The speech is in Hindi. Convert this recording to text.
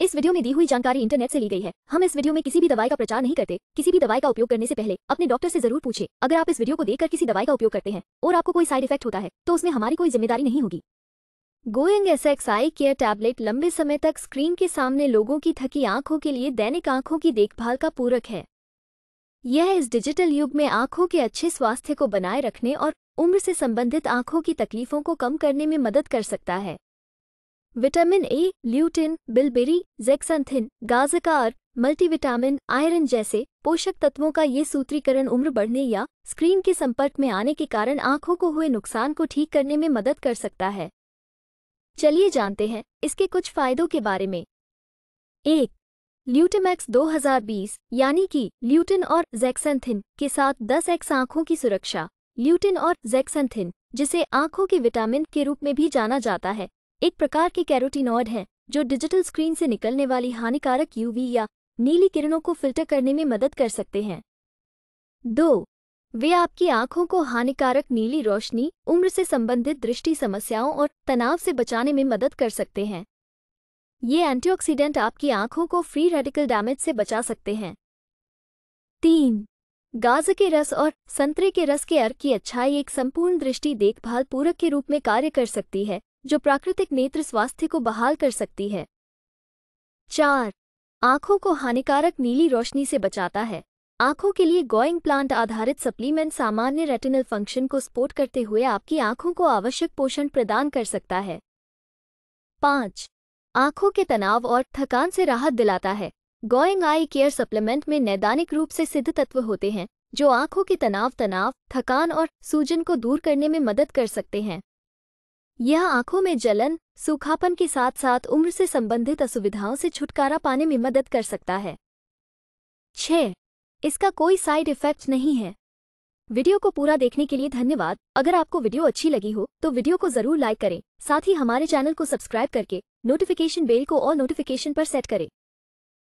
इस वीडियो में दी हुई जानकारी इंटरनेट से ली गई है हम इस वीडियो में किसी भी दवाई का प्रचार नहीं करते किसी भी दवाई का उपयोग करने से पहले अपने डॉक्टर से जरूर पूछे अगर आप इस वीडियो को देखकर किसी दवाई का उपयोग करते हैं और आपको कोई साइड इफेक्ट होता है तो उसमें हमारी कोई जिम्मेदारी नहीं होगी going SX eye care tablet लंबे समय तक स्क्रीन के सामने लोगों की थकी आंखों के लिए दैनिक आंखों की देखभाल का पूरक है यह इस डिजिटल युग में आंखों के अच्छे स्वास्थ्य को बनाए रखने और उम्र से संबंधित आंखों की तकलीफों को कम करने में मदद कर सकता है vitamin A lutein bilberry zeaxanthin गाजकार मल्टीविटामिन आयरन जैसे पोषक तत्वों का ये सूत्रीकरण उम्र बढ़ने या स्क्रीन के संपर्क में आने के कारण आंखों को हुए नुकसान को ठीक करने में मदद कर सकता है चलिए जानते हैं इसके कुछ फायदों के बारे में एक ल्यूटेमैक्स 2020 यानी कि ल्यूटिन और जैक्सेंथिन के साथ 10 एक्स आंखों की सुरक्षा ल्यूटिन और जैक्सेंथिन जिसे आंखों के विटामिन के रूप में भी जाना जाता है एक प्रकार के कैरोटीनॉइड हैं जो डिजिटल स्क्रीन से निकलने वाली हानिकारक यूवी या नीली किरणों को फिल्टर करने में मदद कर सकते हैं दो वे आपकी आंखों को हानिकारक नीली रोशनी उम्र से संबंधित दृष्टि समस्याओं और तनाव से बचाने में मदद कर सकते हैं ये एंटीऑक्सीडेंट आपकी आंखों को फ्री रेडिकल डैमेज से बचा सकते हैं तीन गाज के रस और संतरे के रस के अर्क की अच्छाई एक संपूर्ण दृष्टि देखभाल पूरक के रूप में कार्य कर सकती है जो प्राकृतिक नेत्र स्वास्थ्य को बहाल कर सकती है चार आंखों को हानिकारक नीली रोशनी से बचाता है आंखों के लिए गोइंग प्लांट आधारित सप्लीमेंट सामान्य रेटिनल फंक्शन को सपोर्ट करते हुए आपकी आंखों को आवश्यक पोषण प्रदान कर सकता है पाँच आंखों के तनाव और थकान से राहत दिलाता है गोइंग आई केयर सप्लीमेंट में नैदानिक रूप से सिद्ध तत्व होते हैं जो आंखों के तनाव तनाव थकान और सूजन को दूर करने में मदद कर सकते हैं यह आंखों में जलन सूखापन के साथ साथ उम्र से संबंधित असुविधाओं से छुटकारा पाने में मदद कर सकता है छ इसका कोई साइड इफेक्ट नहीं है वीडियो को पूरा देखने के लिए धन्यवाद अगर आपको वीडियो अच्छी लगी हो तो वीडियो को जरूर लाइक करें साथ ही हमारे चैनल को सब्सक्राइब करके नोटिफिकेशन बेल को और नोटिफिकेशन पर सेट करें